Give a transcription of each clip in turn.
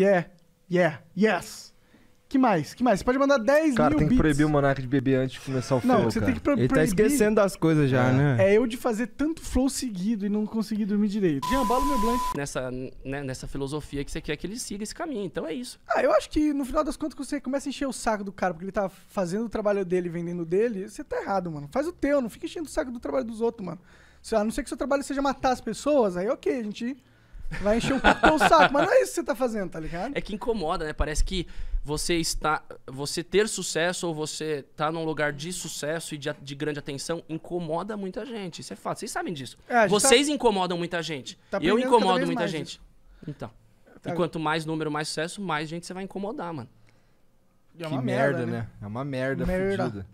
Yeah, yeah, yes. Que mais? Que mais? Você pode mandar 10 cara, mil tem que beats. proibir o Monark de beber antes de começar o flow, Não, você cara. tem que pro Ele tá esquecendo das coisas já, é. né? É eu de fazer tanto flow seguido e não conseguir dormir direito. Jean, bala meu blank. Nessa, né, nessa filosofia que você quer que ele siga esse caminho, então é isso. Ah, eu acho que no final das contas, quando você começa a encher o saco do cara porque ele tá fazendo o trabalho dele, vendendo dele, você tá errado, mano. Faz o teu, não fica enchendo o saco do trabalho dos outros, mano. A não ser que seu trabalho seja matar as pessoas, aí ok, a gente Vai encher um pouco o saco, mas não é isso que você tá fazendo, tá ligado? É que incomoda, né? Parece que você está. Você ter sucesso ou você tá num lugar de sucesso e de, de grande atenção incomoda muita gente. Isso é fato. Vocês sabem disso. É, tá Vocês tá... incomodam muita gente. Tá eu incomodo muita gente. Então. Tá. E quanto mais número, mais sucesso, mais gente você vai incomodar, mano. É que merda, né? né? É uma merda, merda. fodida.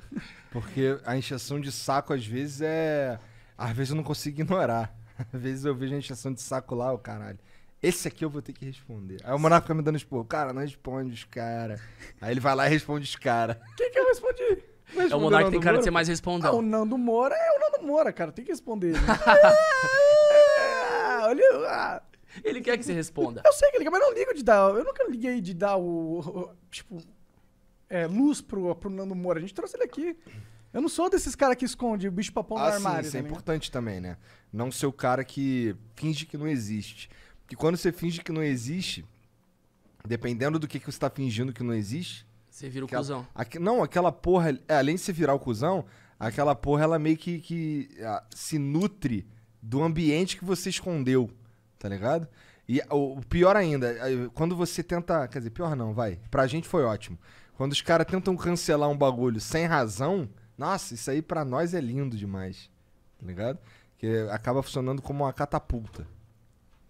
Porque a injeção de saco, às vezes, é. Às vezes eu não consigo ignorar. Às vezes eu vejo a encheção de saco lá, o caralho. Esse aqui eu vou ter que responder. Aí o Monarca fica me dando expor. Cara, não responde os cara. Aí ele vai lá e responde os cara. O que, eu respondi? é o Monarca tem cara de ser mais respondão. Ah, o Nando Moura é o Nando Moura, cara. Tem que responder. olha. Ah. Ele quer que você responda. Eu sei que ele quer, mas não ligo de dar. Eu nunca liguei de dar o. o tipo. É, luz pro, pro Nando Moura. A gente trouxe ele aqui. Eu não sou desses caras que esconde o bicho papão ah, no armário. Sim, isso é tá importante também, né? Não ser o cara que finge que não existe. Porque quando você finge que não existe, dependendo do que, que você tá fingindo que não existe. Você vira o aquela, cuzão. não, aquela porra. É, além de você virar o cuzão, aquela porra ela meio que, que a, se nutre do ambiente que você escondeu, tá ligado? E o, o pior ainda, quando você tenta. Quer dizer, pior não, vai. Pra gente foi ótimo. Quando os caras tentam cancelar um bagulho sem razão nossa, isso aí para nós é lindo demais. Tá ligado? Que acaba funcionando como uma catapulta.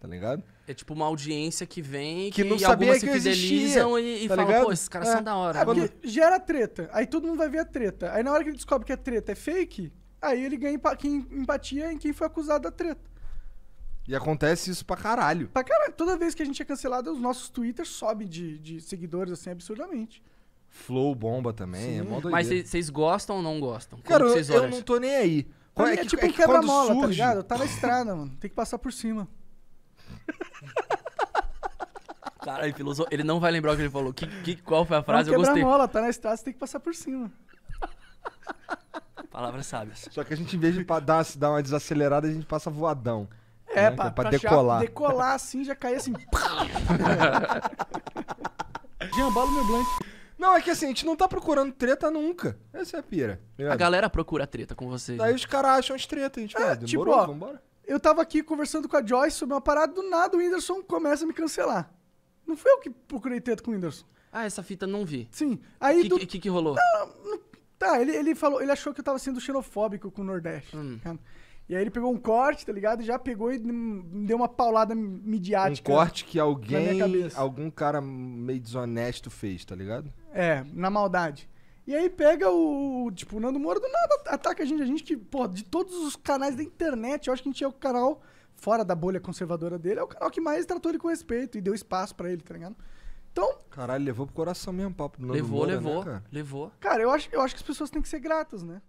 Tá ligado? É tipo uma audiência que vem que, que não sabia que se fidelizam e, e tá falam, ligado? pô, esses caras é, são da hora. É, porque gera treta. Aí todo mundo vai ver a treta. Aí na hora que ele descobre que a treta é fake, aí ele ganha empatia em quem foi acusado da treta. E acontece isso pra caralho. Pra caralho. Toda vez que a gente é cancelado, os nossos Twitter sobem de, de seguidores, assim, absurdamente. Flow bomba também. É mó Mas vocês gostam ou não gostam? Como Cara, eu, eu não tô nem aí. Qual- é, é tipo é que quando quebra-mola, tá surge- ligado? Tá na estrada, mano. Tem que passar por cima. Cara, Ele não vai lembrar o que ele falou. Que, que- qual foi a frase? Eu um gostei. quebra-mola, tá na estrada, você tem que passar por cima. Palavras sábias. Só que a gente, em vez de dar, dar uma desacelerada, a gente passa voadão. É, né? pra, pra decolar. decolar assim, já cair assim. Jean, bala meu blank. Não, é que assim, a gente não tá procurando treta nunca. Essa é a pira. Tá a galera procura treta com vocês. Daí né? os caras acham as tretas, a gente, é, ah, demorou, tipo, ó, vambora. Eu tava aqui conversando com a Joyce sobre uma parada, do nada o Whindersson começa a me cancelar. Não foi eu que procurei treta com o Whindersson. Ah, essa fita não vi. Sim. Aí. O que, do... que, que, rolou? Não, não, tá, ele, ele falou, ele achou que eu tava sendo xenofóbico com o Nordeste. Hum. Tá e aí ele pegou um corte, tá ligado? Já pegou e deu uma paulada midiática. Um corte que alguém, algum cara meio desonesto fez, tá ligado? É, na maldade. E aí pega o, tipo, o Nando Moura do nada ataca a gente. A gente que, pô, de todos os canais da internet, eu acho que a gente é o canal, fora da bolha conservadora dele, é o canal que mais tratou ele com respeito e deu espaço para ele, tá ligado? Então. Caralho, levou pro coração mesmo o papo do Nando levou, Moura. Né, levou, levou. Né, cara? Levou. Cara, eu acho, eu acho que as pessoas têm que ser gratas, né?